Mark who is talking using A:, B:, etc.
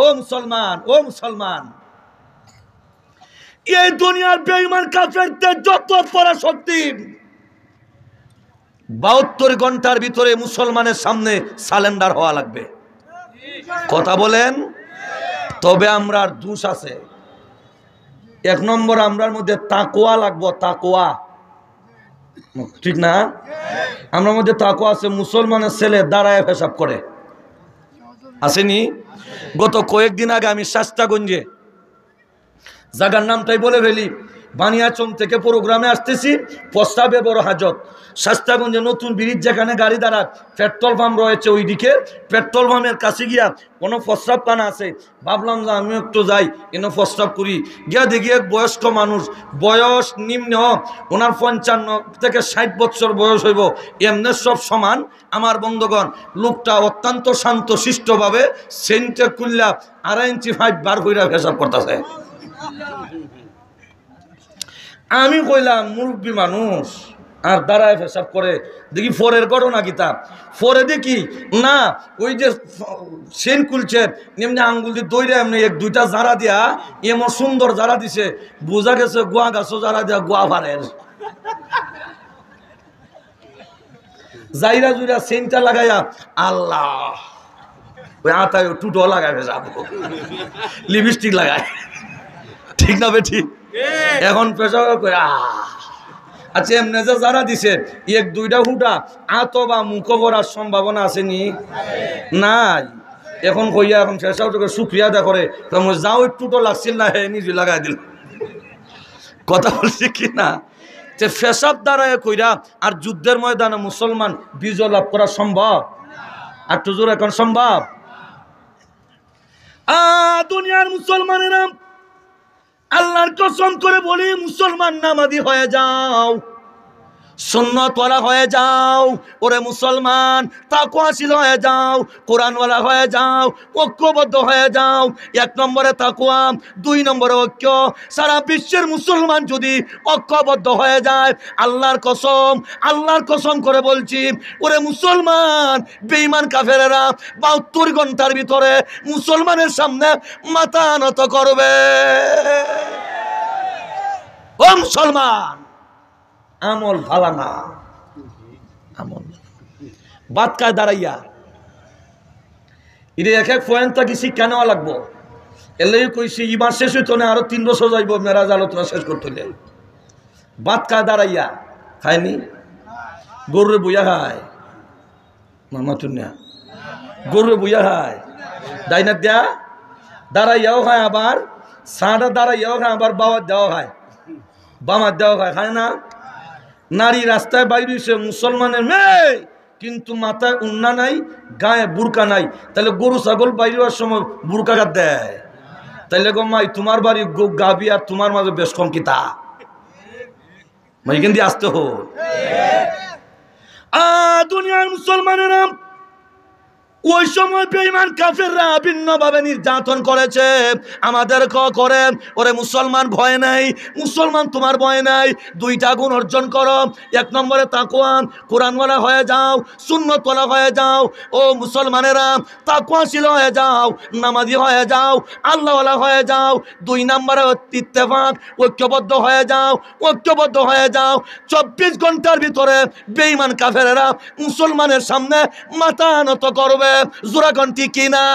A: ও মুসলমান ও মুসলমান এই দুনিয়ার বেঈমান কাফেরদের যত পড়া শক্তি বাহাত্তর ঘন্টার ভিতরে মুসলমানের সামনে সালেন্ডার হওয়া লাগবে কথা বলেন তবে আমরা দোষ আছে এক নম্বর আমরার মধ্যে তাকোয়া লাগবো তাকোয়া ঠিক না আমরা মধ্যে তাকোয়া আছে মুসলমানের ছেলে দাঁড়ায় পেশাব করে আসেনি গত কয়েকদিন আগে আমি শাস্তাগঞ্জে জাগার নামটাই বলে ফেলি বানিয়াচন থেকে প্রোগ্রামে আসতেছি প্রস্তাবে বড় হাজত শাস্তাগঞ্জে নতুন ব্রিজ যেখানে গাড়ি দ্বারা পেট্রোল পাম্প রয়েছে ওইদিকে পেট্রোল পাম্পের কাছে গিয়া কোনো প্রস্রাব পানা আছে ভাবলাম যে আমিও একটু যাই কেন প্রস্রাব করি গিয়া দেখি এক বয়স্ক মানুষ বয়স নিম্ন ওনার পঞ্চান্ন থেকে ষাট বছর বয়স হইব এমনি সব সমান আমার বন্ধগণ লোকটা অত্যন্ত শান্ত শিষ্টভাবে সেন্টে কুল্লা আড়াই ইঞ্চি ফাইভ বার কইরা হিসাব করতেছে আমি কইলাম মুরব্বী মানুষ আর দাঁড়ায় পেশাব করে দেখি ফোরের ঘটনা গীতা ফোরে দেখি না ওই যে সেন কুলছে এমনি আঙ্গুল দিয়ে দৈরে এমনি এক দুইটা জারা দিয়া এমন সুন্দর জারা দিছে বোঝা গেছে গোয়া গাছও জারা দিয়া গোয়া ভারের জাইরা জুইরা সেনটা লাগাইয়া আল্লাহ ওই আতায় টুটো লাগাবে যাবো লিপস্টিক লাগায় ঠিক না বেঠিক এখন পেশাব করে আচ্ছা এমনি যে যারা দিছে এক দুইটা হুটা আত বা মুখ করার সম্ভাবনা আছে নি নাই এখন কইয়া এখন পেশাব তোকে সুক্রিয়া দা করে যাও একটু তো লাগছিল না হে নিজে লাগাই দিল কথা বলছি কি না যে ফেসাব দ্বারা কইরা আর যুদ্ধের ময়দানে মুসলমান বিজয় লাভ করা সম্ভব আর টুজুর এখন সম্ভব আ দুনিয়ার মুসলমানের নাম আল্লাহর কসম করে বলি মুসলমান নামাদি হয়ে যাও সুন্নতওয়ালা হয়ে যাও ওরে মুসলমান তাকুয়াশীল হয়ে যাও কোরআনওয়ালা হয়ে যাও ঐক্যবদ্ধ হয়ে যাও এক নম্বরে তাকুয়া দুই নম্বরে ঐক্য সারা বিশ্বের মুসলমান যদি ঐক্যবদ্ধ হয়ে যায় আল্লাহর কসম আল্লাহর কসম করে বলছি ওরে মুসলমান বেঈমান কাফেরেরা বাহাত্তর ঘন্টার ভিতরে মুসলমানের সামনে মাতানত করবে মুসলমান আমল ভালা না আমল কায় দাঁড়াইয়া ইরে এক এক পয়েন্ট থাকি শিক্ষা লাগবো এলে কইছি ইমার শেষ হইতো না আরো তিন বছর যাইব মেরাজ আলোচনা শেষ করতে হইলে কায় দাঁড়াইয়া খায়নি গরুরে বইয়া খায় মামা তুনিয়া গরুরে বইয়া খায় দাইনা দেয়া দাঁড়াইয়াও খায় আবার সাঁটা দাঁড়াইয়াও খায় আবার বাবার দেওয়া খায় বামার দেওয়া হয় হয় না নারী রাস্তায় বাইরেছে মুসলমানের মেয়ে কিন্তু মাথায় উন্না নাই গায়ে বুরকা নাই তাহলে গরু ছাগল বাইরে হওয়ার সময় বুরকা গাত দেয় তাইলে গো মাই তোমার বাড়ি গাবি আর তোমার মাঝে বেশ কম কিতা মাই কিন্তু আসতে হো আ দুনিয়ার মুসলমানের নাম ওই সময় বেঈমান কাফেররা ভিন্নভাবে নির্যাতন করেছে আমাদের ক করে ওরে মুসলমান ভয় নাই মুসলমান তোমার ভয় নাই দুইটা গুণ অর্জন করো এক নম্বরে তাকুয়ান কোরআনওয়ালা হয়ে যাও সুন্নতলা হয়ে যাও ও মুসলমানেরা তাকুয়াশীল হয়ে যাও নামাজি হয়ে যাও আল্লাহওয়ালা হয়ে যাও দুই নম্বরে ইত্তেফাক ঐক্যবদ্ধ হয়ে যাও ঐক্যবদ্ধ হয়ে যাও চব্বিশ ঘন্টার ভিতরে বেঈমান কাফেরেরা মুসলমানের সামনে মাথা নত করবে জোরাকন ঠিক কিনা